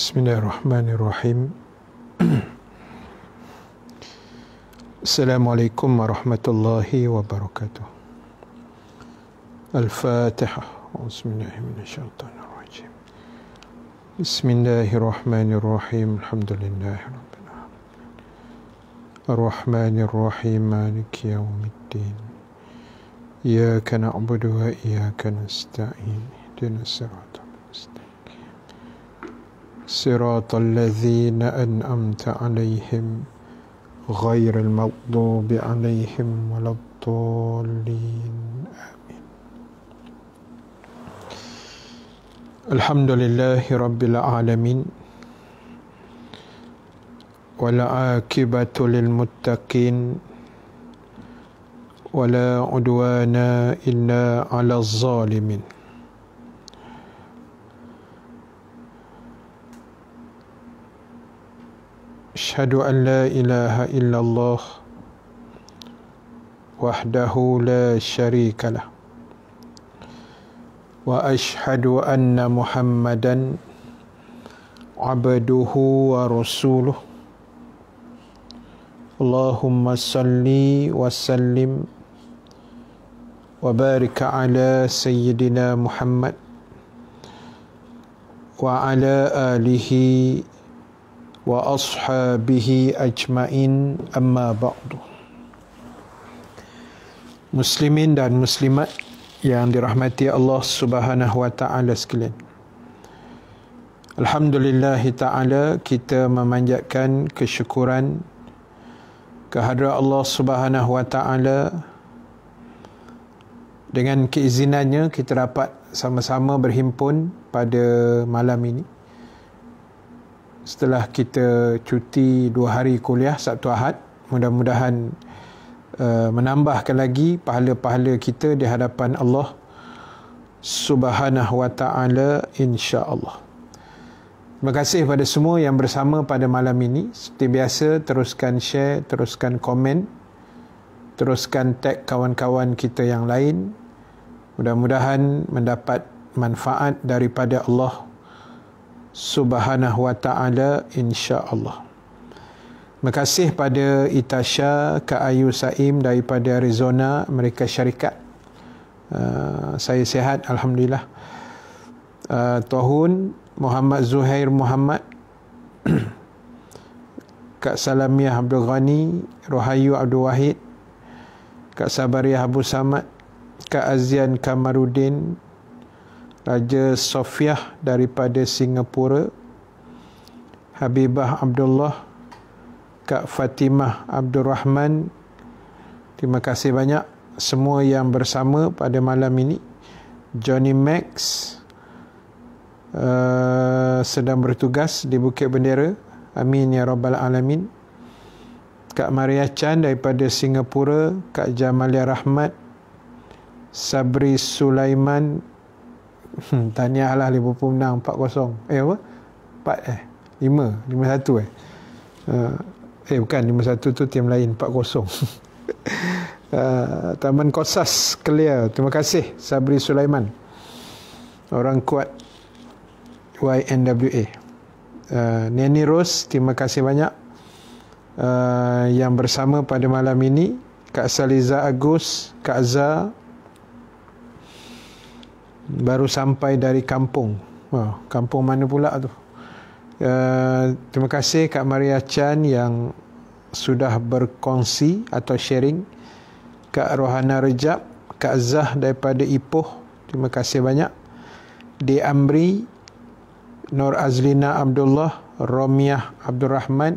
بسم الله الرحمن الرحيم السلام عليكم ورحمة الله وبركاته الفاتحة بسم الله من الشيطان الرجيم بسم الله الرحمن الرحيم الحمد لله رب العالمين الرحمن الرحيم مالك يوم الدين إياك نعبد وإياك نستعين اهدنا الصراط المستقيم صراط الذين أنأمت عليهم غير المغضوب عليهم ولا الضالين آمين الحمد لله رب العالمين والعاقبة للمتقين ولا عدوان إلا على الظالمين أشهد أن لا إله إلا الله وحده لا شريك له وأشهد أن محمدا عبده ورسوله اللهم صل وسلم وبارك على سيدنا محمد وعلى آله وصحبه واصحابه اجمعين amma بعد Muslimin dan muslimat yang dirahmati Allah Subhanahu wa taala sekalian. Alhamdulillah taala kita memanjatkan kesyukuran kehadrat Allah Subhanahu wa taala dengan keizinannya kita dapat sama-sama berhimpun pada malam ini setelah kita cuti dua hari kuliah Sabtu Ahad mudah-mudahan uh, menambahkan lagi pahala-pahala kita di hadapan Allah Subhanahu wa taala insya Allah. Terima kasih kepada semua yang bersama pada malam ini. Seperti biasa teruskan share, teruskan komen, teruskan tag kawan-kawan kita yang lain. Mudah-mudahan mendapat manfaat daripada Allah subhanahu wa ta'ala insya-Allah. Terima kasih pada Itasha, Kak Ayu Saim daripada Arizona, mereka syarikat. Uh, saya sehat, alhamdulillah. Uh, Tahun Muhammad Zuhair Muhammad Kak Salamiah Abdul Ghani, Rohayu Abdul Wahid, Kak Sabariah Abu Samad, Kak Azian Kamarudin, Raja Sofia daripada Singapura, Habibah Abdullah, Kak Fatimah Abdul Rahman. Terima kasih banyak semua yang bersama pada malam ini. Johnny Max uh, sedang bertugas di Bukit Bendera. Amin ya Rabbal Alamin. Kak Maria Chan daripada Singapura, Kak Jamalia Rahmat, Sabri Sulaiman Hmm, tahniah lah Liverpool menang 4-0. Eh apa? 4 eh? 5? 5-1 eh? Uh, eh bukan 5-1 tu tim lain 4-0. Uh, eh, Taman Kosas clear. Terima kasih Sabri Sulaiman. Orang kuat YNWA. Uh, eh, Neni Rose, terima kasih banyak uh, yang bersama pada malam ini. Kak Saliza Agus, Kak Zah, baru sampai dari kampung. Oh, kampung mana pula tu? Uh, terima kasih Kak Maria Chan yang sudah berkongsi atau sharing. Kak Rohana Rejab, Kak Zah daripada Ipoh. Terima kasih banyak. D. Amri, Nur Azlina Abdullah, Romiah Abdul Rahman.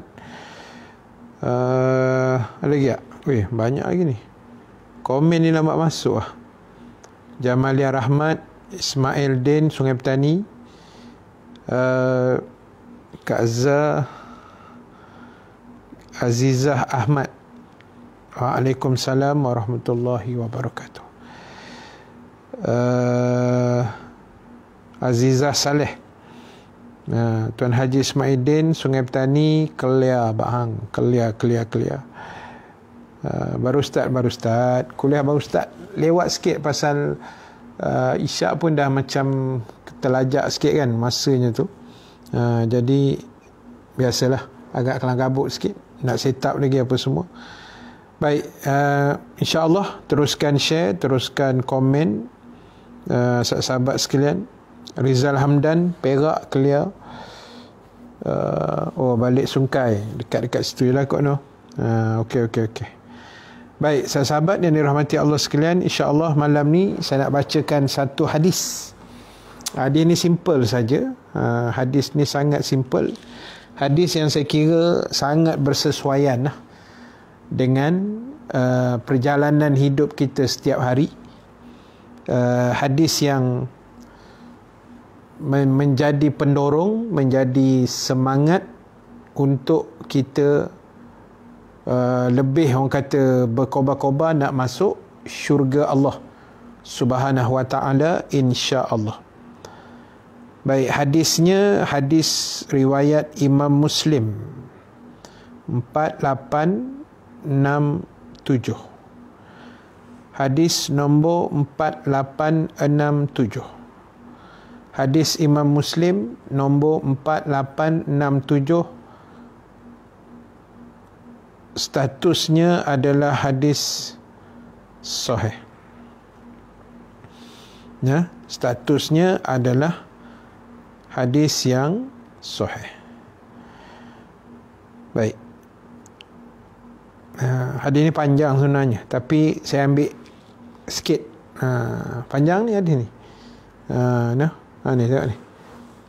Uh, eh, ada lagi tak? Weh, banyak lagi ni. Komen ni lambat masuk lah. Jamalia Rahmat, Ismail Din Sungai Petani uh, Kak Azza, Azizah Ahmad Waalaikumsalam Warahmatullahi Wabarakatuh uh, Azizah Saleh Uh, Tuan Haji Ismail Ismaidin Sungai Petani Kelia Bahang Kelia Kelia Kelia uh, Baru start Baru start Kuliah baru start Lewat sikit pasal uh, isyak pun dah macam terlajak sikit kan masanya tu uh, jadi biasalah agak kelang kabut sikit nak set up lagi apa semua baik uh, ah, Allah teruskan share teruskan komen uh, sahabat-sahabat sekalian Rizal Hamdan Perak clear uh, oh balik sungkai dekat-dekat situ je lah kot no uh, ok ok ok Baik, sahabat yang dirahmati Allah sekalian, insya-Allah malam ni saya nak bacakan satu hadis. Ha, dia ni simple saja. Ah, hadis ni sangat simple. Hadis yang saya kira sangat bersesuaian lah dengan ah, perjalanan hidup kita setiap hari. hadis yang menjadi pendorong, menjadi semangat untuk kita uh, lebih orang kata berkoba-koba nak masuk syurga Allah Subhanahu wa taala insya-Allah. Baik hadisnya hadis riwayat Imam Muslim 4867. Hadis nombor 4867. Hadis Imam Muslim nombor 4867 statusnya adalah hadis sahih. Ya, statusnya adalah hadis yang sahih. Baik. Uh, hadis ini panjang sebenarnya tapi saya ambil sikit uh, panjang ni hadis ni. Ha, ah uh, no. ni tengok ni.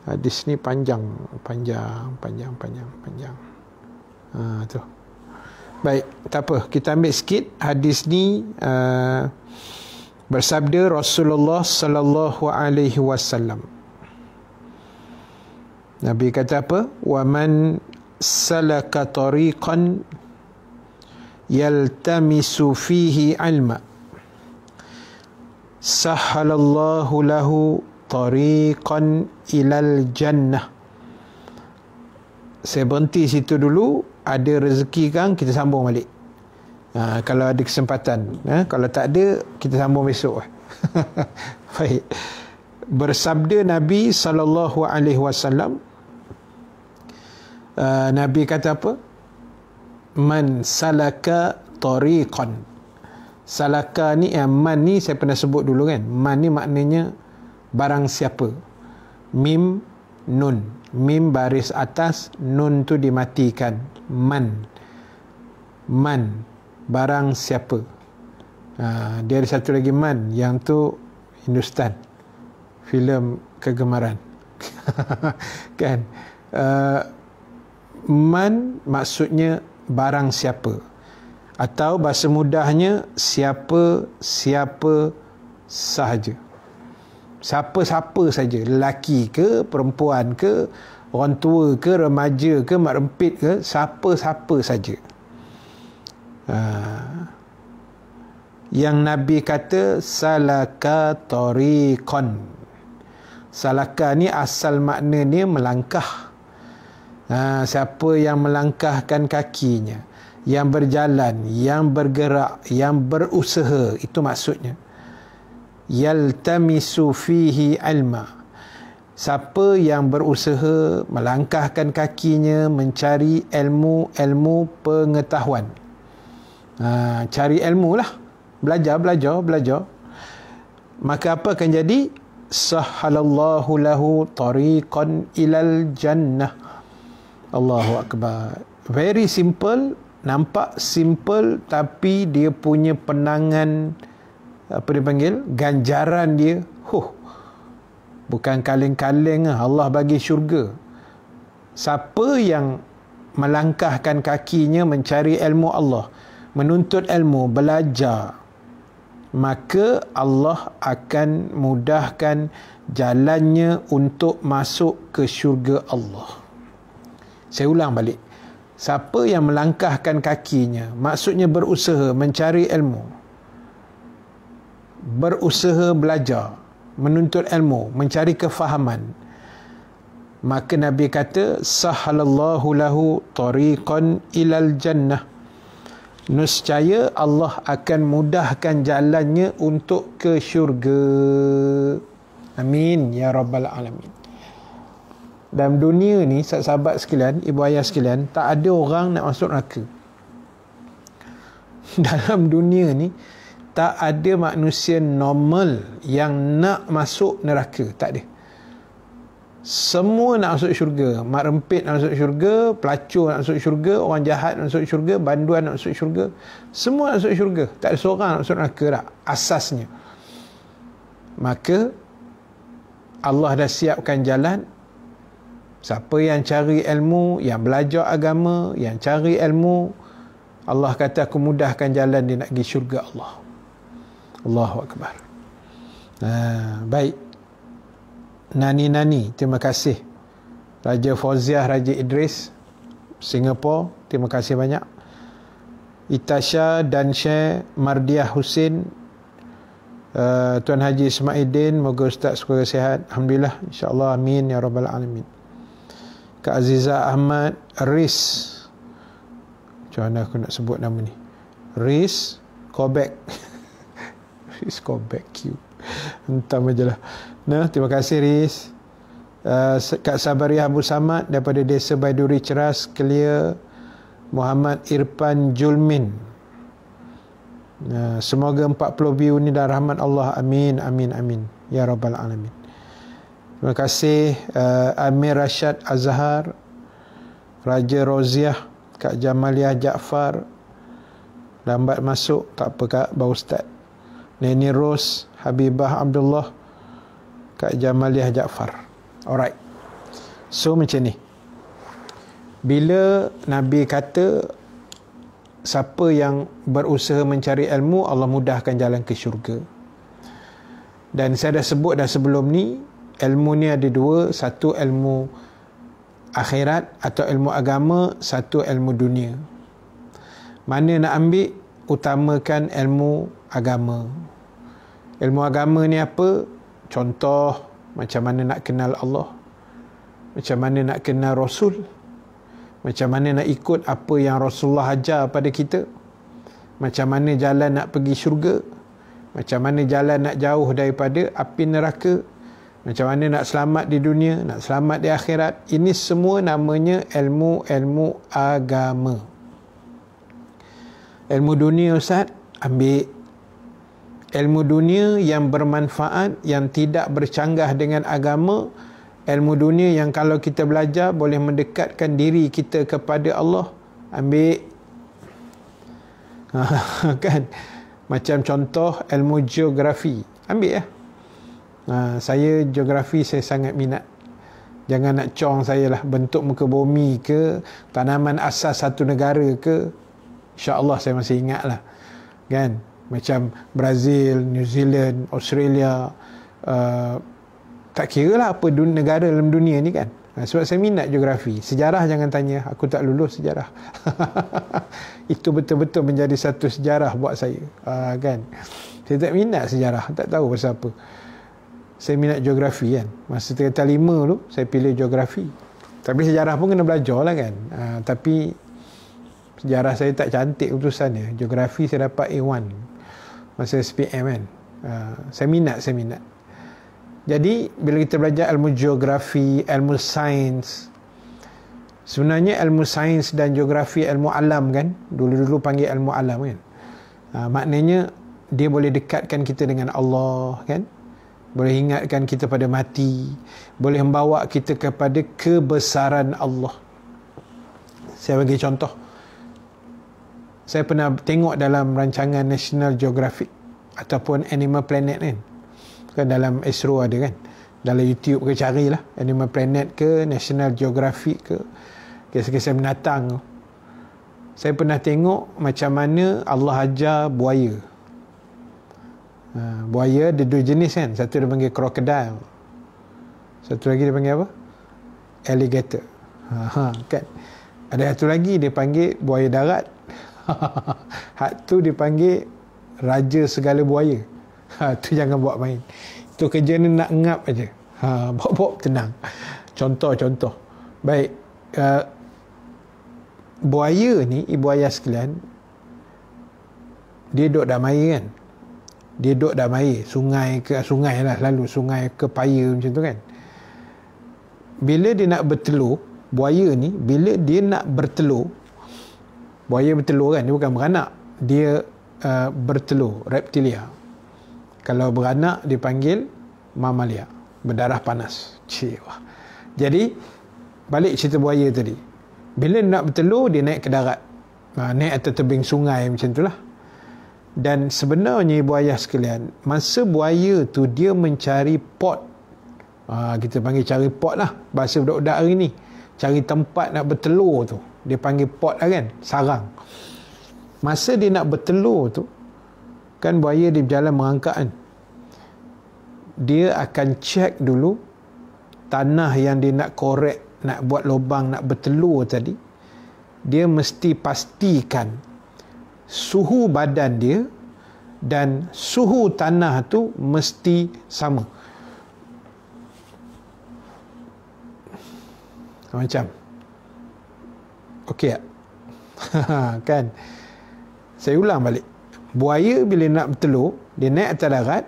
Hadis ni panjang, panjang, panjang, panjang, panjang. Ah uh, tu. Baik, tak apa. Kita ambil sikit hadis ni uh, bersabda Rasulullah sallallahu alaihi wasallam. Nabi kata apa? Wa man salaka tariqan yaltamisu fihi ilma sahhalallahu lahu tariqan ilal jannah. Saya berhenti situ dulu ada rezeki kan kita sambung balik ha, kalau ada kesempatan ha, kalau tak ada kita sambung besok baik bersabda Nabi saw. alaihi ha, Nabi kata apa man salaka tariqan salaka ni eh, man ni saya pernah sebut dulu kan man ni maknanya barang siapa mim nun mim baris atas nun tu dimatikan man man barang siapa ha, dia ada satu lagi man yang tu Hindustan filem kegemaran kan uh, man maksudnya barang siapa atau bahasa mudahnya siapa siapa sahaja siapa-siapa saja lelaki ke perempuan ke orang tua ke remaja ke mak rempit ke siapa-siapa saja ha. yang Nabi kata salaka tariqan salaka ni asal makna ni melangkah ha. siapa yang melangkahkan kakinya yang berjalan yang bergerak yang berusaha itu maksudnya yaltamisu fihi ilma siapa yang berusaha melangkahkan kakinya mencari ilmu-ilmu pengetahuan ha, cari ilmu lah belajar, belajar, belajar maka apa akan jadi? sahalallahu lahu tariqan ilal jannah Allahu Akbar very simple nampak simple tapi dia punya penangan apa dia panggil ganjaran dia huh bukan kaleng-kaleng lah. Allah bagi syurga siapa yang melangkahkan kakinya mencari ilmu Allah menuntut ilmu belajar maka Allah akan mudahkan jalannya untuk masuk ke syurga Allah saya ulang balik siapa yang melangkahkan kakinya maksudnya berusaha mencari ilmu berusaha belajar, menuntut ilmu, mencari kefahaman. Maka Nabi kata, sahalallahu lahu tariqan ilal jannah. Nuscaya Allah akan mudahkan jalannya untuk ke syurga. Amin. Ya Rabbal Alamin. Dalam dunia ni, sahabat sekalian, ibu ayah sekalian, tak ada orang nak masuk neraka. Dalam dunia ni, tak ada manusia normal yang nak masuk neraka tak ada semua nak masuk syurga mak rempit nak masuk syurga pelacur nak masuk syurga orang jahat nak masuk syurga banduan nak masuk syurga semua nak masuk syurga tak ada seorang nak masuk neraka tak asasnya maka Allah dah siapkan jalan siapa yang cari ilmu yang belajar agama yang cari ilmu Allah kata aku mudahkan jalan dia nak pergi syurga Allah Allahu Akbar. Uh, baik. Nani-nani, terima kasih. Raja Fauziah, Raja Idris, Singapore, terima kasih banyak. Itasha, Dansyah, Mardiah Husin, uh, eh, Tuan Haji Ismaidin, moga Ustaz suka sihat. Alhamdulillah, insyaAllah, amin, ya Rabbal Alamin. Kak Aziza Ahmad, Riz, macam mana aku nak sebut nama ni? Riz, Kobek. Kobek. It's called back cue. Entah macam lah. Nah, terima kasih Riz. Uh, Kak Sabari Abu Samad daripada Desa Baiduri Ceras, Kelia, Muhammad Irfan Julmin. Uh, semoga 40 view ni dan rahmat Allah. Amin, amin, amin. Ya Rabbal Alamin. Terima kasih uh, Amir Rashad Azhar, Raja Roziah, Kak Jamaliah Jaafar. Lambat masuk, tak apa Kak, baru start. Neni Ros, Habibah Abdullah, Kak Jamaliah Jaafar. Alright. So macam ni. Bila Nabi kata siapa yang berusaha mencari ilmu Allah mudahkan jalan ke syurga. Dan saya dah sebut dah sebelum ni ilmu ni ada dua, satu ilmu akhirat atau ilmu agama, satu ilmu dunia. Mana nak ambil utamakan ilmu agama. Ilmu agama ni apa? Contoh macam mana nak kenal Allah. Macam mana nak kenal Rasul. Macam mana nak ikut apa yang Rasulullah ajar pada kita. Macam mana jalan nak pergi syurga. Macam mana jalan nak jauh daripada api neraka. Macam mana nak selamat di dunia, nak selamat di akhirat. Ini semua namanya ilmu-ilmu agama. Ilmu dunia Ustaz, ambil ilmu dunia yang bermanfaat yang tidak bercanggah dengan agama ilmu dunia yang kalau kita belajar boleh mendekatkan diri kita kepada Allah ambil kan macam contoh ilmu geografi ambil ya ha, saya geografi saya sangat minat jangan nak cong saya lah bentuk muka bumi ke tanaman asas satu negara ke Insya Allah saya masih ingat lah kan macam Brazil, New Zealand, Australia uh, tak kira lah apa dun- negara dalam dunia ni kan ha, sebab saya minat geografi sejarah jangan tanya aku tak lulus sejarah itu betul-betul menjadi satu sejarah buat saya uh, kan saya tak minat sejarah tak tahu pasal apa saya minat geografi kan masa tingkatan lima tu saya pilih geografi tapi sejarah pun kena belajar lah kan uh, tapi sejarah saya tak cantik keputusannya geografi saya dapat A1 masa SPM kan. Uh, saya minat, saya minat. Jadi, bila kita belajar ilmu geografi, ilmu sains, sebenarnya ilmu sains dan geografi ilmu alam kan, dulu-dulu panggil ilmu alam kan. Uh, maknanya, dia boleh dekatkan kita dengan Allah kan. Boleh ingatkan kita pada mati. Boleh membawa kita kepada kebesaran Allah. Saya bagi contoh saya pernah tengok dalam rancangan National Geographic ataupun Animal Planet kan kan dalam ISRO ada kan dalam YouTube ke carilah Animal Planet ke National Geographic ke kisah-kisah binatang saya pernah tengok macam mana Allah ajar buaya ha, buaya ada dua jenis kan satu dia panggil crocodile satu lagi dia panggil apa alligator ha, ha, kan ada satu lagi dia panggil buaya darat Hak tu dipanggil raja segala buaya. Ha, tu jangan buat main. Tu kerja ni nak ngap aja. Ha, bok-bok tenang. Contoh-contoh. Baik. Uh, buaya ni, ibu ayah sekalian, dia duduk damai kan? Dia duduk damai. Sungai ke eh, sungai lah selalu. Sungai ke paya macam tu kan? Bila dia nak bertelur, buaya ni, bila dia nak bertelur, buaya bertelur kan dia bukan beranak dia uh, bertelur reptilia kalau beranak dia panggil mamalia berdarah panas wah. jadi balik cerita buaya tadi bila nak bertelur dia naik ke darat uh, naik atas tebing sungai macam tu lah. dan sebenarnya ibu ayah sekalian masa buaya tu dia mencari pot uh, kita panggil cari pot lah bahasa budak-budak hari ni cari tempat nak bertelur tu dia panggil pot lah kan sarang masa dia nak bertelur tu kan buaya dia berjalan merangkak kan dia akan check dulu tanah yang dia nak korek nak buat lubang nak bertelur tadi dia mesti pastikan suhu badan dia dan suhu tanah tu mesti sama macam Okey tak? kan? Saya ulang balik. Buaya bila nak bertelur, dia naik atas darat.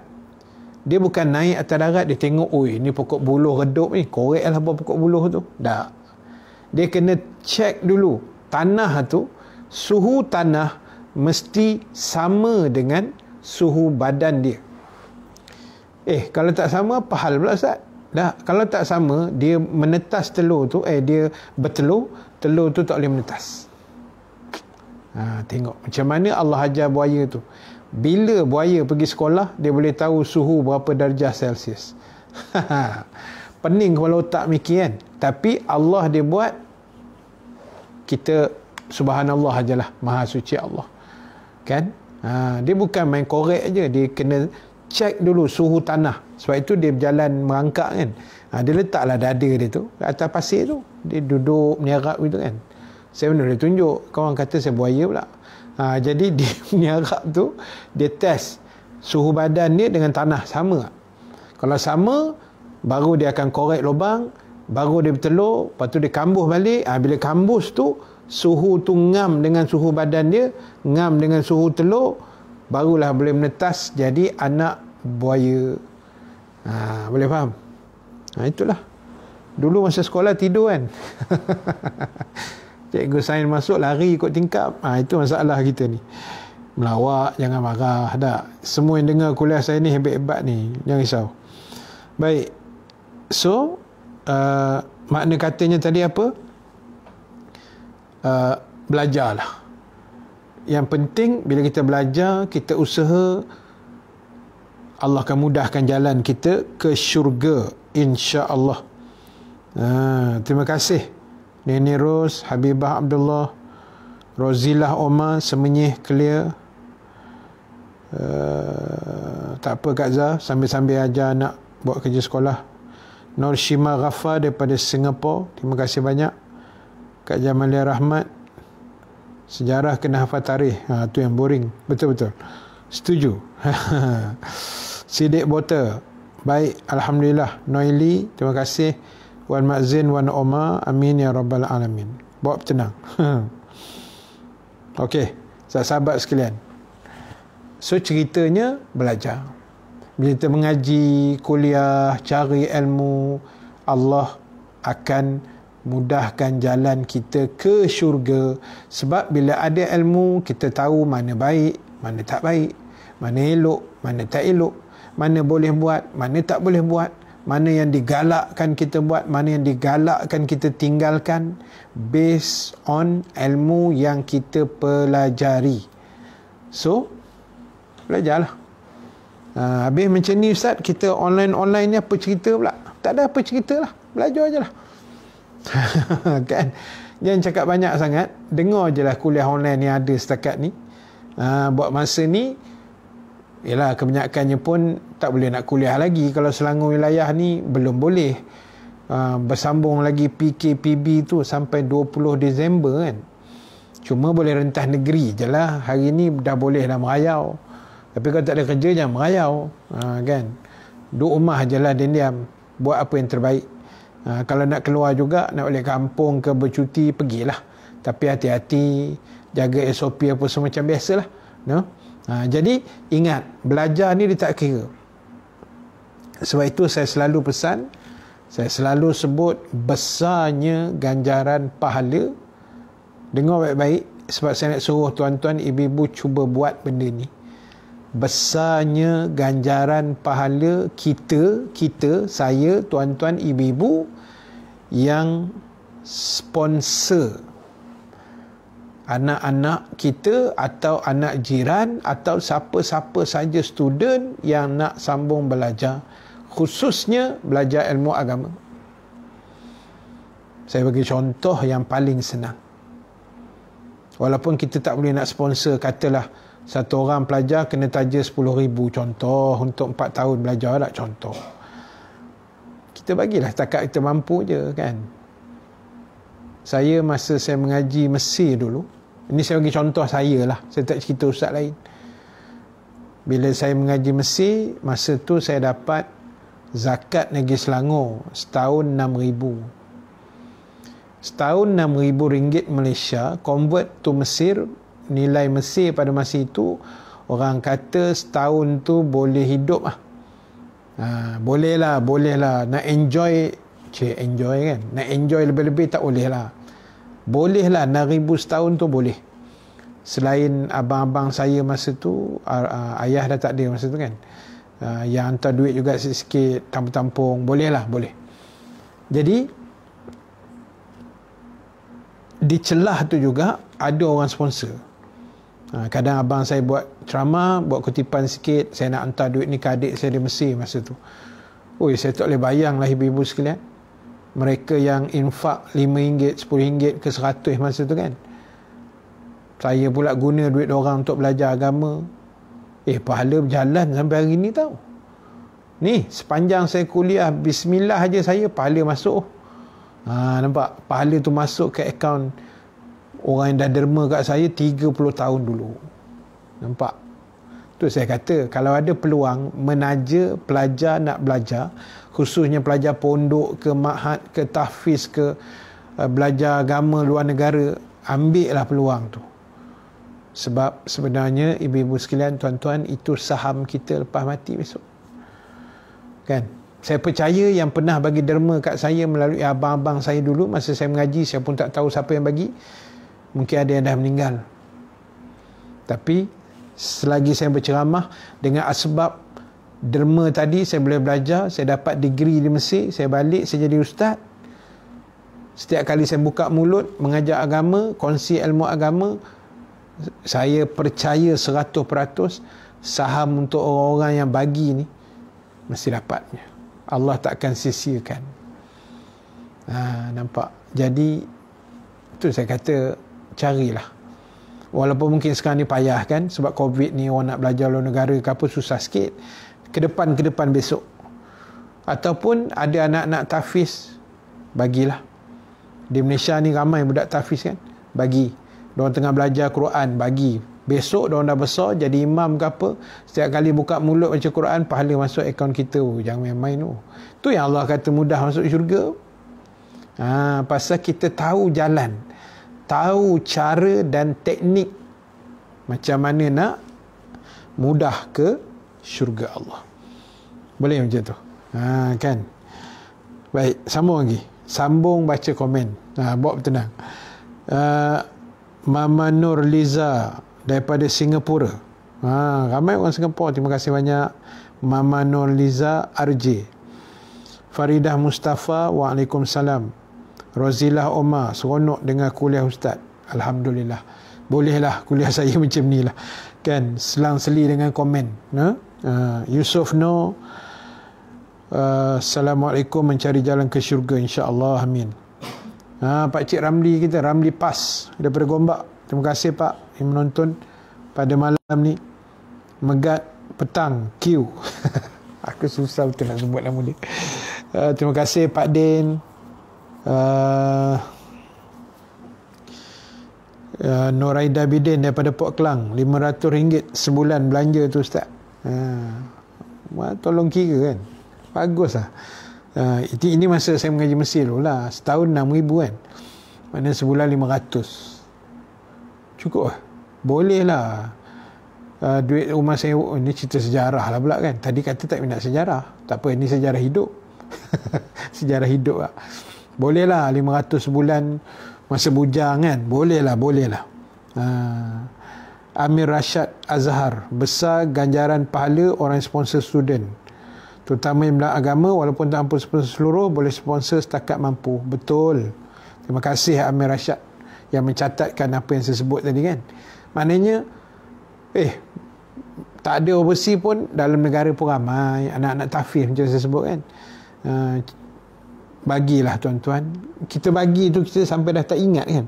Dia bukan naik atas darat, dia tengok, oi, ni pokok buluh redup ni. Korek lah apa pokok buluh tu. Tak. Dia kena check dulu tanah tu, suhu tanah mesti sama dengan suhu badan dia. Eh, kalau tak sama, apa hal pula Ustaz? Dah, kalau tak sama, dia menetas telur tu, eh, dia bertelur, telur tu tak boleh menetas. Ha, tengok macam mana Allah ajar buaya tu. Bila buaya pergi sekolah, dia boleh tahu suhu berapa darjah Celsius. Pening kalau tak mikir kan. Tapi Allah dia buat, kita subhanallah ajalah, maha suci Allah. Kan? Ha, dia bukan main korek je. Dia kena Cek dulu suhu tanah. Sebab itu dia berjalan merangkak kan. Ha, dia letaklah dada dia tu atas pasir tu. Dia duduk menyarap gitu kan. Saya benar dia tunjuk. Kawan kata saya buaya pula. Ha, jadi dia menyarap tu, dia test suhu badan dia dengan tanah sama tak? Kalau sama, baru dia akan korek lubang, baru dia bertelur, lepas tu dia kambuh balik. Ha, bila kambus tu, suhu tu ngam dengan suhu badan dia, ngam dengan suhu telur, barulah boleh menetas jadi anak buaya. Ha, boleh faham? Ha, itulah. Dulu masa sekolah tidur kan. Cikgu sains masuk lari ikut tingkap. Ha, itu masalah kita ni. Melawak, jangan marah. Tak. Semua yang dengar kuliah saya ni hebat-hebat ni. Jangan risau. Baik. So, uh, makna katanya tadi apa? Uh, belajarlah. Belajarlah. Yang penting bila kita belajar, kita usaha Allah akan mudahkan jalan kita ke syurga insya-Allah. Ha, terima kasih Nenek Ros, Habibah Abdullah, Rozilah Omar semenyih clear. Uh, tak apa Kak Zah sambil-sambil ajar anak buat kerja sekolah. Norshima Ghaffar daripada Singapura. Terima kasih banyak. Kak Jamalia Rahmat. Sejarah kena hafal tarikh. Ha, tu yang boring. Betul-betul. Setuju. Sidik botol. Baik. Alhamdulillah. Noili. Terima kasih. Wan Mazin Wan Omar Amin ya Rabbal Alamin. Bob tenang. Okey. Sahabat-sahabat sekalian. So ceritanya belajar. Bila kita mengaji, kuliah, cari ilmu. Allah akan mudahkan jalan kita ke syurga sebab bila ada ilmu kita tahu mana baik mana tak baik mana elok mana tak elok mana boleh buat mana tak boleh buat mana yang digalakkan kita buat mana yang digalakkan kita tinggalkan based on ilmu yang kita pelajari so belajarlah Uh, habis macam ni Ustaz, kita online-online ni apa cerita pula? Tak ada apa cerita lah. Belajar je lah. kan jangan cakap banyak sangat dengar je lah kuliah online ni ada setakat ni ha, buat masa ni ialah kebanyakannya pun tak boleh nak kuliah lagi kalau selangor wilayah ni belum boleh ha, bersambung lagi PKPB tu sampai 20 Disember kan cuma boleh rentas negeri je lah hari ni dah boleh dah merayau tapi kalau tak ada kerja jangan merayau ha, kan duduk rumah je lah diam-diam buat apa yang terbaik Ha, kalau nak keluar juga, nak balik kampung ke bercuti, pergilah. Tapi hati-hati, jaga SOP apa semua macam biasalah. No? Ha, jadi, ingat, belajar ni dia tak kira. Sebab itu saya selalu pesan, saya selalu sebut besarnya ganjaran pahala. Dengar baik-baik sebab saya nak suruh tuan-tuan, ibu-ibu cuba buat benda ni besarnya ganjaran pahala kita, kita, saya, tuan-tuan, ibu-ibu yang sponsor anak-anak kita atau anak jiran atau siapa-siapa saja student yang nak sambung belajar khususnya belajar ilmu agama. Saya bagi contoh yang paling senang. Walaupun kita tak boleh nak sponsor katalah satu orang pelajar kena taja RM10,000 contoh untuk 4 tahun belajar tak lah contoh kita bagilah takat kita mampu je kan saya masa saya mengaji Mesir dulu ini saya bagi contoh saya lah saya tak cerita ustaz lain bila saya mengaji Mesir masa tu saya dapat zakat negeri Selangor setahun RM6,000 setahun RM6,000 Malaysia convert to Mesir nilai Mesir pada masa itu orang kata setahun tu boleh hidup lah. Ha, boleh lah, boleh lah. Nak enjoy, cik enjoy kan? Nak enjoy lebih-lebih tak boleh lah. Boleh lah, nak ribu setahun tu boleh. Selain abang-abang saya masa tu, ayah dah tak ada masa tu kan? Ha, yang hantar duit juga sikit-sikit, tampung-tampung. Boleh lah, boleh. Jadi, di celah tu juga ada orang sponsor. Ha, kadang abang saya buat ceramah, buat kutipan sikit, saya nak hantar duit ni ke adik saya di Mesir masa tu. Ui, saya tak boleh bayang lah ibu-ibu sekalian. Mereka yang infak RM5, RM10 ke RM100 masa tu kan. Saya pula guna duit orang untuk belajar agama. Eh, pahala berjalan sampai hari ni tau. Ni, sepanjang saya kuliah, bismillah aja saya, pahala masuk. Ha, nampak? Pahala tu masuk ke akaun orang yang dah derma kat saya 30 tahun dulu. Nampak? Tu saya kata kalau ada peluang menaja pelajar nak belajar khususnya pelajar pondok ke mahat ke tahfiz ke eh, belajar agama luar negara ambil lah peluang tu. Sebab sebenarnya ibu-ibu sekalian tuan-tuan itu saham kita lepas mati besok. Kan? Saya percaya yang pernah bagi derma kat saya melalui abang-abang saya dulu masa saya mengaji saya pun tak tahu siapa yang bagi mungkin ada yang dah meninggal. Tapi selagi saya berceramah dengan asbab derma tadi saya boleh belajar, saya dapat degree di Mesir, saya balik saya jadi ustaz. Setiap kali saya buka mulut mengajar agama, kongsi ilmu agama, saya percaya 100% saham untuk orang-orang yang bagi ni mesti dapatnya. Allah tak akan sisihkan. Ha, nampak. Jadi itu saya kata carilah walaupun mungkin sekarang ni payah kan sebab covid ni orang nak belajar luar negara ke apa susah sikit ke depan ke depan besok ataupun ada anak-anak tafiz bagilah di Malaysia ni ramai budak tafiz kan bagi diorang tengah belajar Quran bagi besok diorang dah besar jadi imam ke apa setiap kali buka mulut baca Quran pahala masuk akaun kita oh, jangan main-main tu oh. tu yang Allah kata mudah masuk syurga ha, pasal kita tahu jalan tahu cara dan teknik macam mana nak mudah ke syurga Allah. Boleh macam tu. Ha, kan? Baik, sambung lagi. Sambung baca komen. Ha, buat tenang. Uh, ha, Mama Nur Liza daripada Singapura. Ha, ramai orang Singapura. Terima kasih banyak. Mama Nur Liza RJ. Faridah Mustafa, Waalaikumsalam. Rozilah Omar, seronok dengan kuliah Ustaz. Alhamdulillah. Bolehlah kuliah saya macam ni lah. Kan, selang seli dengan komen. Ha? Uh, Yusuf No, uh, Assalamualaikum mencari jalan ke syurga insyaAllah. Amin. Ha, Pak Cik Ramli kita, Ramli Pas daripada Gombak. Terima kasih Pak yang menonton pada malam ni. Megat petang Q. Aku susah betul nak sebut nama dia. Uh, terima kasih Pak Din. Uh, uh, Noraida Bidin daripada Port Klang RM500 sebulan belanja tu Ustaz uh, tolong kira kan bagus lah uh, ini masa saya mengaji Mesir tu lah setahun RM6,000 kan mana sebulan RM500 cukup lah boleh lah uh, duit rumah saya oh, ini cerita sejarah lah pula kan tadi kata tak minat sejarah tak apa ini sejarah hidup sejarah hidup lah bolehlah 500 sebulan masa bujang kan bolehlah bolehlah uh, Amir Rashad Azhar besar ganjaran pahala orang sponsor student terutama yang belakang agama walaupun tak mampu sponsor seluruh boleh sponsor setakat mampu betul terima kasih Amir Rashad yang mencatatkan apa yang saya sebut tadi kan maknanya eh tak ada overseas pun dalam negara pun ramai anak-anak tafif macam saya sebut kan uh, bagilah tuan-tuan kita bagi tu kita sampai dah tak ingat kan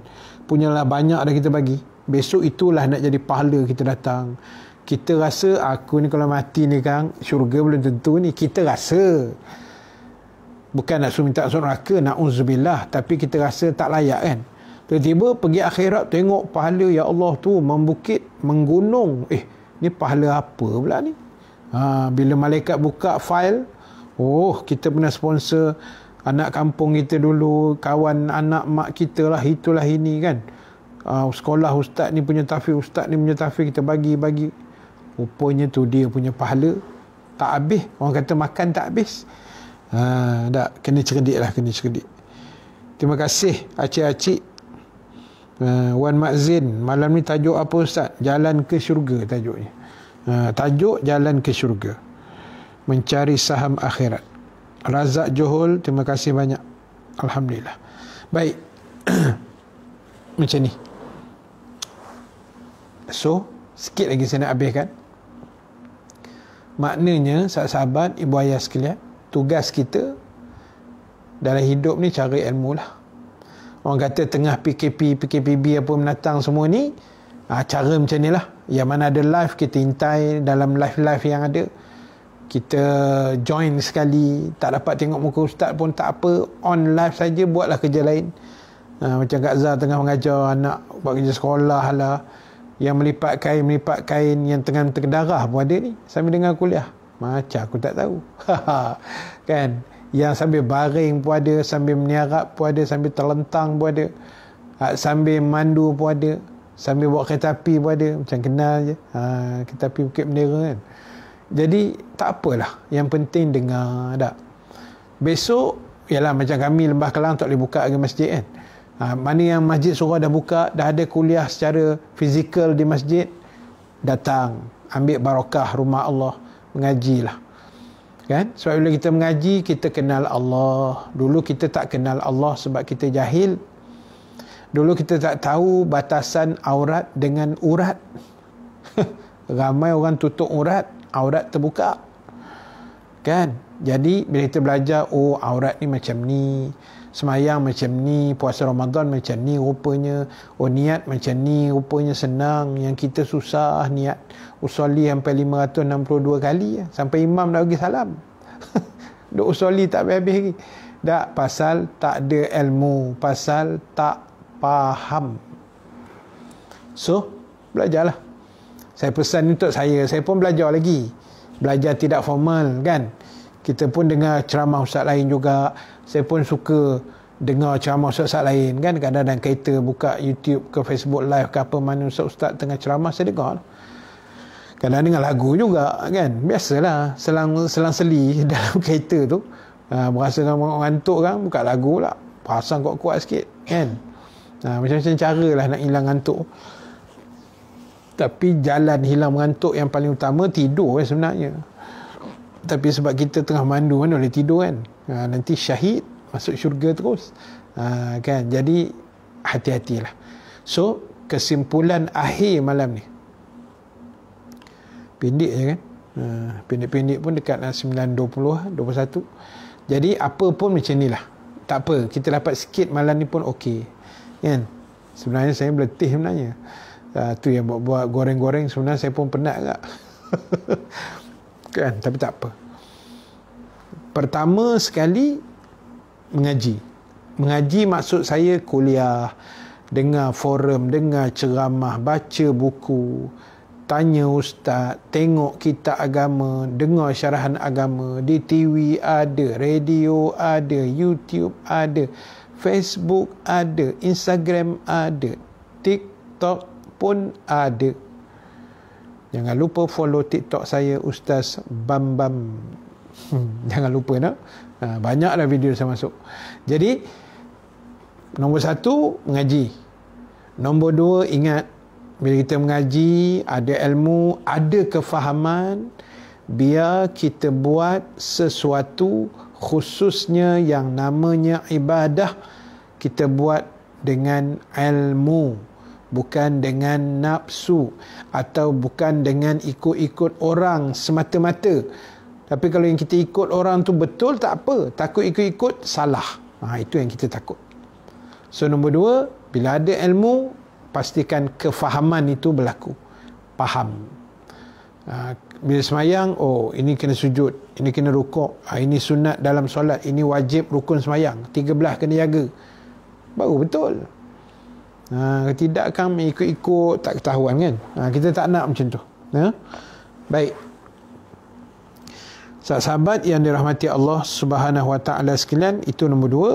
punyalah banyak dah kita bagi besok itulah nak jadi pahala kita datang kita rasa aku ni kalau mati ni kan syurga belum tentu ni kita rasa bukan nak suruh minta suruh neraka nak uzubillah tapi kita rasa tak layak kan tiba-tiba pergi akhirat tengok pahala ya Allah tu membukit menggunung eh ni pahala apa pula ni ha, bila malaikat buka file oh kita pernah sponsor anak kampung kita dulu, kawan anak mak kita lah, itulah ini kan. Uh, sekolah ustaz ni punya tafiq ustaz ni punya tafiq kita bagi-bagi. Rupanya tu dia punya pahala tak habis. Orang kata makan tak habis. Uh, tak, kena cerdik lah, kena cerdik. Terima kasih acik-acik. Uh, Wan Mazin, malam ni tajuk apa ustaz? Jalan ke syurga tajuknya. Uh, tajuk jalan ke syurga. Mencari saham akhirat. Razak Johol, terima kasih banyak. Alhamdulillah. Baik. Macam ni. So, sikit lagi saya nak habiskan. Maknanya, sahabat-sahabat, ibu ayah sekalian, tugas kita dalam hidup ni cari ilmu lah. Orang kata tengah PKP, PKPB apa menatang semua ni, ah, cara macam ni lah. Yang mana ada live, kita intai dalam live-live yang ada kita join sekali tak dapat tengok muka ustaz pun tak apa on live saja buatlah kerja lain ha, macam Kak Zah tengah mengajar anak buat kerja sekolah lah yang melipat kain melipat kain yang tengah terdarah pun ada ni sambil dengan kuliah macam aku tak tahu kan yang sambil baring pun ada sambil meniarap pun ada sambil terlentang pun ada ha, sambil mandu pun ada sambil buat kereta api pun ada macam kenal je ha, kereta api Bukit Bendera kan jadi tak apalah. Yang penting dengar tak. Besok ialah macam kami Lembah Kelang tak boleh buka lagi masjid kan. Ha, mana yang masjid surah dah buka, dah ada kuliah secara fizikal di masjid, datang. Ambil barakah rumah Allah. Mengajilah. Kan? Sebab bila kita mengaji, kita kenal Allah. Dulu kita tak kenal Allah sebab kita jahil. Dulu kita tak tahu batasan aurat dengan urat. Ramai orang tutup urat aurat terbuka kan jadi bila kita belajar oh aurat ni macam ni semayang macam ni puasa Ramadan macam ni rupanya oh niat macam ni rupanya senang yang kita susah niat usali sampai 562 kali sampai imam dah bagi salam dok usali tak habis lagi dak pasal tak ada ilmu pasal tak faham so belajarlah saya pesan untuk saya, saya pun belajar lagi. Belajar tidak formal kan. Kita pun dengar ceramah ustaz lain juga. Saya pun suka dengar ceramah ustaz-ustaz lain kan. Kadang-kadang kereta buka YouTube ke Facebook live ke apa mana ustaz-ustaz tengah ceramah saya dengar. Kadang-kadang lagu juga kan. Biasalah selang, selang seli dalam kereta tu. Ha, berasa kan mengantuk kan buka lagu pula. Pasang kuat-kuat sikit kan. Ha, macam-macam cara lah nak hilang ngantuk tapi jalan hilang mengantuk yang paling utama tidur eh, sebenarnya tapi sebab kita tengah mandu mana boleh tidur kan ha, nanti syahid masuk syurga terus ha, kan jadi hati-hatilah so kesimpulan akhir malam ni pendek je kan ha, pendek-pendek pun dekat 9.20 ah, 21 jadi apa pun macam inilah tak apa kita dapat sikit malam ni pun okey kan sebenarnya saya meletih sebenarnya Uh, tu yang buat-buat goreng-goreng sebenarnya saya pun penat agak. kan? Tapi tak apa. Pertama sekali, mengaji. Mengaji maksud saya kuliah, dengar forum, dengar ceramah, baca buku, tanya ustaz, tengok kitab agama, dengar syarahan agama, di TV ada, radio ada, YouTube ada, Facebook ada, Instagram ada, TikTok pun ada. Jangan lupa follow TikTok saya Ustaz Bam Hmm, jangan lupa nak. Ha, banyaklah video saya masuk. Jadi, nombor satu, mengaji. Nombor dua, ingat. Bila kita mengaji, ada ilmu, ada kefahaman. Biar kita buat sesuatu khususnya yang namanya ibadah. Kita buat dengan ilmu bukan dengan nafsu atau bukan dengan ikut-ikut orang semata-mata. Tapi kalau yang kita ikut orang tu betul tak apa, takut ikut-ikut salah. Ha, itu yang kita takut. So nombor dua, bila ada ilmu, pastikan kefahaman itu berlaku. Faham. Ha, bila semayang, oh ini kena sujud, ini kena rukuk, ha, ini sunat dalam solat, ini wajib rukun semayang. tiga belah kena jaga. Baru Betul. Ha, tidak akan ikut-ikut tak ketahuan kan. Ha, kita tak nak macam tu. Ya? Baik. Sahabat yang dirahmati Allah Subhanahu Wa Taala sekalian itu nombor dua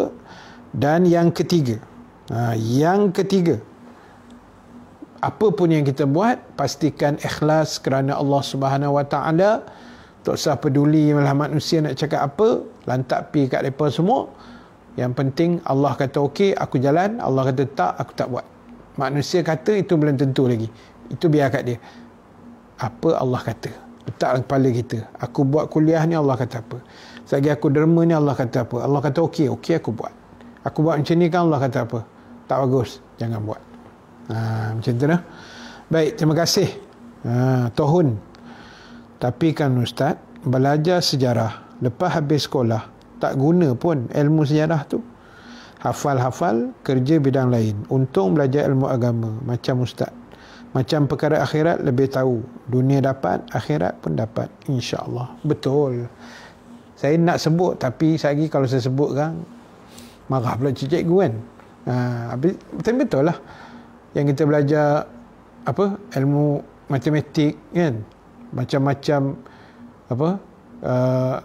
dan yang ketiga. Ha, yang ketiga. Apa pun yang kita buat pastikan ikhlas kerana Allah Subhanahu Wa Taala tak usah peduli malah manusia nak cakap apa lantak pi kat depa semua yang penting Allah kata okey, aku jalan. Allah kata tak, aku tak buat. Manusia kata itu belum tentu lagi. Itu biar kat dia. Apa Allah kata? Letak dalam kepala kita. Aku buat kuliah ni Allah kata apa? Selagi aku derma ni Allah kata apa? Allah kata okey, okey aku buat. Aku buat macam ni kan Allah kata apa? Tak bagus, jangan buat. Ha, macam tu lah. Baik, terima kasih. Ha, tohun. Tapi kan Ustaz, belajar sejarah. Lepas habis sekolah, tak guna pun ilmu sejarah tu. Hafal-hafal kerja bidang lain. Untung belajar ilmu agama macam ustaz. Macam perkara akhirat lebih tahu. Dunia dapat, akhirat pun dapat. InsyaAllah. Betul. Saya nak sebut tapi lagi kalau saya sebut kan marah pula cikgu kan. Ha, betul, betul lah. Yang kita belajar apa ilmu matematik kan. Macam-macam apa uh,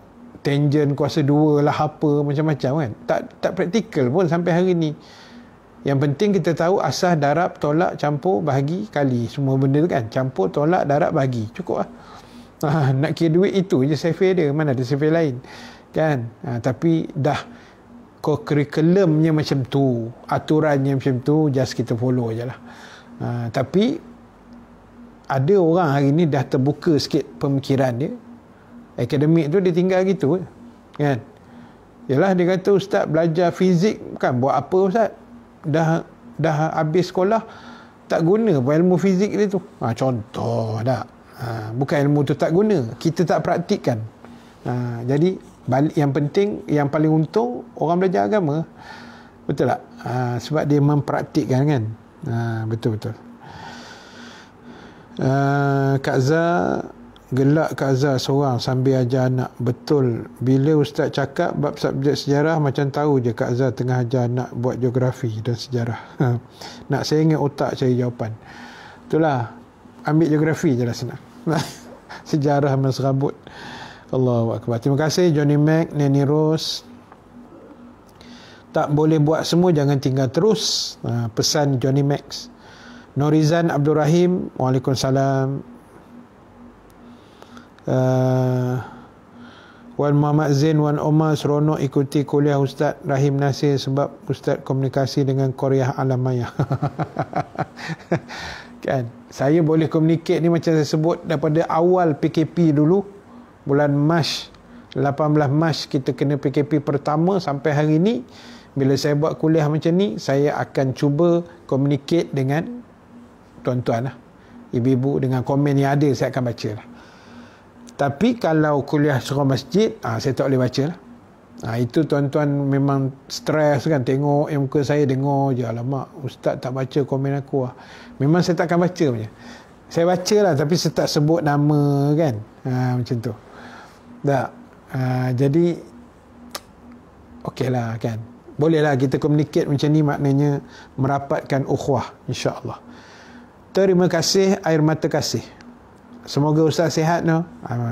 tangent kuasa dua lah apa macam-macam kan tak tak praktikal pun sampai hari ni yang penting kita tahu asas darab tolak campur bahagi kali semua benda tu kan campur tolak darab bahagi cukup lah ha, nak kira duit itu je safe dia mana ada safe lain kan ha, tapi dah kurikulumnya macam tu aturannya macam tu just kita follow je lah ha, tapi ada orang hari ni dah terbuka sikit pemikiran dia akademik tu dia tinggal gitu kan yalah dia kata ustaz belajar fizik kan buat apa ustaz dah dah habis sekolah tak guna pun ilmu fizik dia tu ha, contoh tak ha, bukan ilmu tu tak guna kita tak praktikkan ha, jadi balik, yang penting yang paling untung orang belajar agama betul tak ha, sebab dia mempraktikkan kan ha, betul-betul ha, uh, Kak Zah gelak Kak Zah seorang sambil ajar anak betul bila ustaz cakap bab subjek sejarah macam tahu je Kak Zah tengah ajar anak buat geografi dan sejarah nak sengit otak cari jawapan itulah ambil geografi je lah senang sejarah memang serabut Allah Akbar terima kasih Johnny Mac Nanny Rose tak boleh buat semua jangan tinggal terus ha, pesan Johnny Max Norizan Abdul Rahim Waalaikumsalam uh, Wan Muhammad Zain Wan Omar seronok ikuti kuliah Ustaz Rahim Nasir sebab Ustaz komunikasi dengan Korea Alam Maya kan saya boleh komunikasi ni macam saya sebut daripada awal PKP dulu bulan Mac 18 mas kita kena PKP pertama sampai hari ni bila saya buat kuliah macam ni saya akan cuba komunikasi dengan tuan-tuan lah ibu-ibu dengan komen yang ada saya akan baca lah tapi kalau kuliah ceramah masjid, ha, saya tak boleh baca. Ha, itu tuan-tuan memang stres kan tengok yang muka saya dengar je alamak ustaz tak baca komen aku lah. memang saya takkan baca punya saya baca lah tapi saya tak sebut nama kan ha, macam tu tak ha, jadi okey lah kan boleh lah kita communicate macam ni maknanya merapatkan ukhwah insyaAllah terima kasih air mata kasih Semoga ustaz sihat no.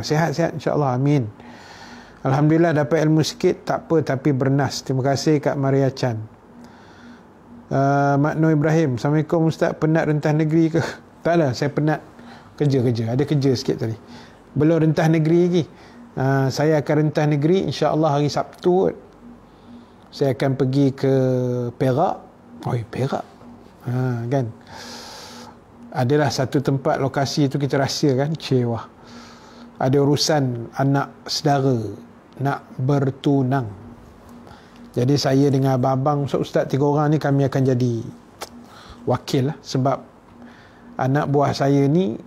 Sihat-sihat ah, Insyaallah Amin. Alhamdulillah dapat ilmu sikit, tak apa tapi bernas. Terima kasih Kak Maria Chan. Uh, Mak Noor Ibrahim. Assalamualaikum ustaz, penat rentas negeri ke? Taklah, saya penat kerja-kerja. Ada kerja sikit tadi. Belum rentas negeri lagi. Uh, saya akan rentas negeri InsyaAllah hari Sabtu. Kot. Saya akan pergi ke Perak. Oh Perak. Ha, kan? adalah satu tempat lokasi itu kita rasa kan cewah ada urusan anak saudara nak bertunang jadi saya dengan abang-abang so ustaz tiga orang ni kami akan jadi wakil lah sebab anak buah saya ni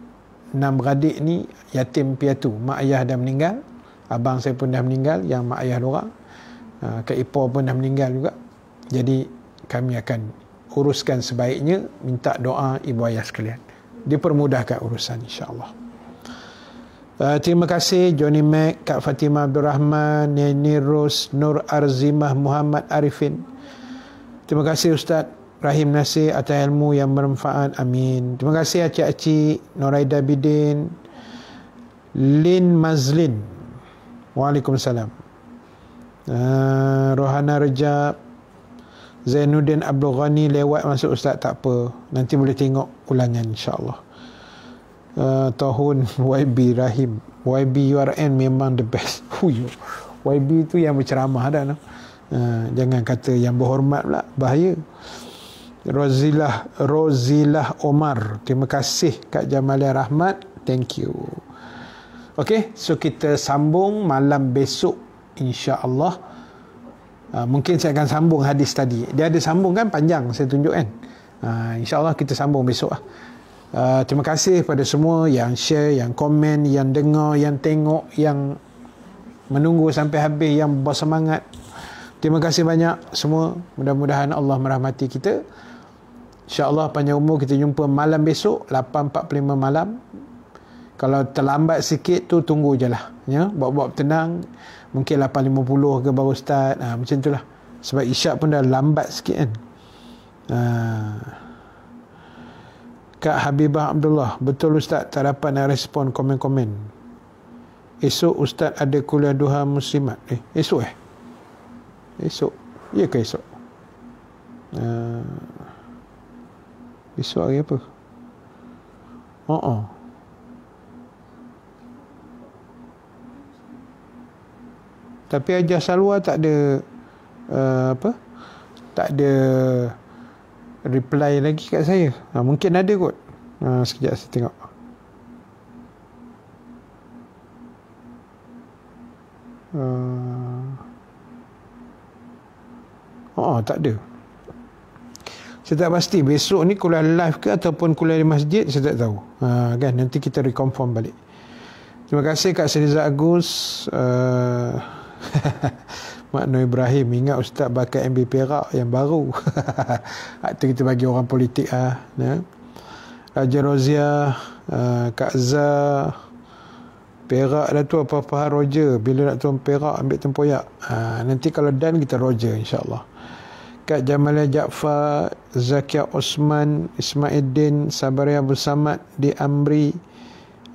enam beradik ni yatim piatu mak ayah dah meninggal abang saya pun dah meninggal yang mak ayah dorang ah, Kak Ipoh pun dah meninggal juga jadi kami akan uruskan sebaiknya minta doa ibu ayah sekalian dipermudahkan urusan insyaAllah uh, terima kasih Johnny Mac, Kak Fatimah Abdul Rahman Neni Ros, Nur Arzimah Muhammad Arifin terima kasih Ustaz Rahim Nasir atas ilmu yang bermanfaat amin terima kasih Acik-Acik Noraida Bidin Lin Mazlin Waalaikumsalam uh, Rohana Rejab Zainuddin Abdul Ghani lewat masuk ustaz tak apa nanti boleh tengok ulangan insyaAllah uh, tahun YB Rahim YB URN memang the best Huyo. YB tu yang berceramah dah no? uh, jangan kata yang berhormat pula bahaya Rozilah Rozilah Omar terima kasih Kak Jamalia Rahmat thank you Okay, so kita sambung malam besok insyaAllah. Allah. Ah, mungkin saya akan sambung hadis tadi. Dia ada sambung kan panjang saya tunjuk kan. Uh, InsyaAllah kita sambung besok lah. Uh, terima kasih kepada semua yang share, yang komen, yang dengar, yang tengok, yang menunggu sampai habis, yang bersemangat. Terima kasih banyak semua. Mudah-mudahan Allah merahmati kita. InsyaAllah panjang umur kita jumpa malam besok, 8.45 malam kalau terlambat sikit tu tunggu je lah ya bab-bab tenang mungkin 8.50 ke baru start ha, macam tu lah sebab isyak pun dah lambat sikit kan ha. Kak Habibah Abdullah betul Ustaz tak dapat nak respon komen-komen esok Ustaz ada kuliah duha muslimat eh esok eh esok ya ke esok ha. esok hari apa Oh, uh tapi ajar salwa lah tak ada uh, apa tak ada reply lagi kat saya ha, mungkin ada kot ha, sekejap saya tengok uh, oh tak ada saya tak pasti besok ni kuliah live ke ataupun kuliah di masjid saya tak tahu ha, kan nanti kita reconfirm balik terima kasih Kak Seriza Agus uh, Makno Ibrahim ingat ustaz bakal MB Perak yang baru. Itu kita bagi orang politik ah, ya. Raja Rozia, uh, Kak Za, Perak tu apa-apa Roger bila nak tuan Perak ambil tempoyak. Uh, nanti kalau dan kita Roger insya-Allah. Kak Jamalia Jaafar, Zakia Osman, Ismaidin, Sabaria Abu Samad, Di Amri,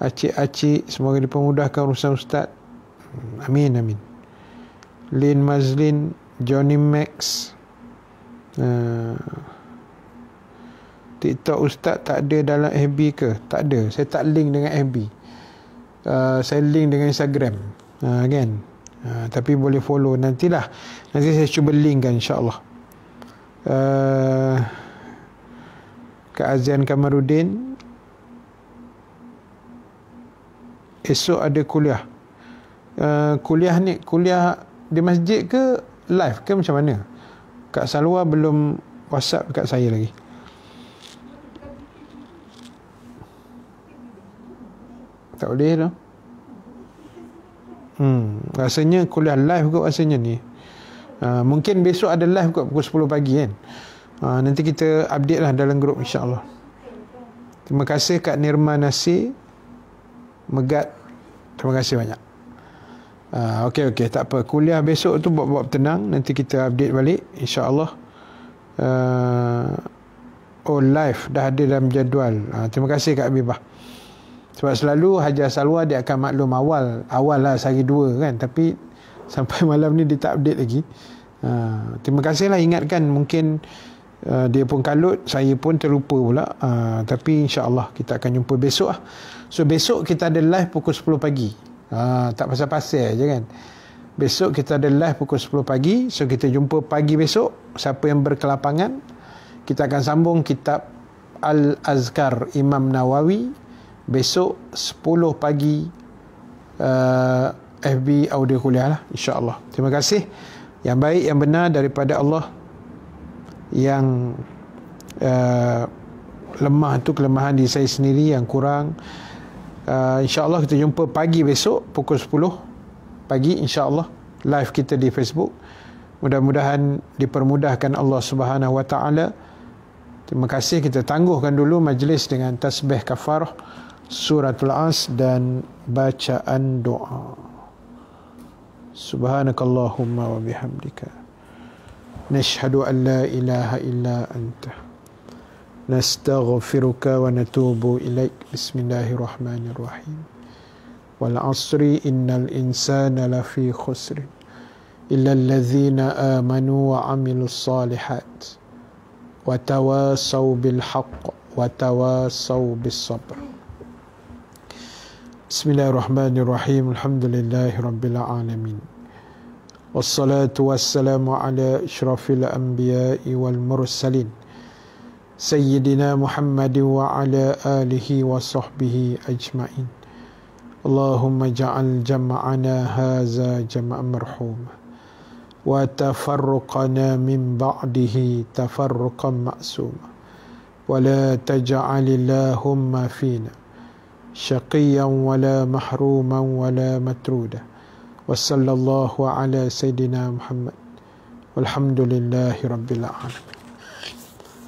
Acik-acik, semoga dipermudahkan urusan ustaz. Hmm, amin amin. Lin Mazlin, Johnny Max. Uh, TikTok Ustaz tak ada dalam FB ke? Tak ada. Saya tak link dengan FB. Uh, eh, saya link dengan Instagram. Uh, kan? Uh, tapi boleh follow nantilah. Nanti saya cuba linkkan insyaAllah. Uh, Kak Azian Kamarudin. Esok ada kuliah. Uh, kuliah ni, kuliah di masjid ke live ke macam mana Kak Salwa belum whatsapp dekat saya lagi tak boleh lah hmm, rasanya kuliah live kot rasanya ni uh, mungkin besok ada live kot pukul 10 pagi kan uh, nanti kita update lah dalam grup insyaAllah terima kasih Kak Nirman Nasir Megat terima kasih banyak Ah, okey okey tak apa kuliah besok tu buat-buat tenang nanti kita update balik insyaallah uh, oh live dah ada dalam jadual uh, terima kasih Kak Bibah sebab selalu Hajar Salwa dia akan maklum awal awal lah sehari dua kan tapi sampai malam ni dia tak update lagi uh, terima kasih lah ingatkan mungkin Uh, dia pun kalut, saya pun terlupa pula. Uh, tapi insyaAllah kita akan jumpa besok lah. So besok kita ada live pukul 10 pagi. Ha, tak pasal-pasal je kan. Besok kita ada live pukul 10 pagi. So kita jumpa pagi besok. Siapa yang berkelapangan. Kita akan sambung kitab Al-Azkar Imam Nawawi. Besok 10 pagi. Uh, eh, FB Audio Kuliah lah. InsyaAllah. Terima kasih. Yang baik, yang benar daripada Allah. Yang... Uh, lemah itu kelemahan di saya sendiri yang kurang uh, insyaAllah kita jumpa pagi besok pukul 10 pagi insyaAllah live kita di Facebook mudah-mudahan dipermudahkan Allah Subhanahu Wa terima kasih kita tangguhkan dulu majlis dengan tasbih kafar suratul as dan bacaan doa subhanakallahumma wa bihamdika نشهد ان لا اله الا نستغفرك ونتوب إليك بسم الله الرحمن الرحيم والعصر إن الإنسان لفي خسر إلا الذين آمنوا وعملوا الصالحات وتواصوا بالحق وتواصوا بالصبر بسم الله الرحمن الرحيم الحمد لله رب العالمين والصلاة والسلام على أشرف الأنبياء والمرسلين سيدنا محمد وعلى آله وصحبه أجمعين اللهم اجعل جمعنا هذا جمع مرحوم وتفرقنا من بعده تفرقا مأسوما ولا تجعل اللهم فينا شقيا ولا محروما ولا مترودا وصلى الله على سيدنا محمد والحمد لله رب العالمين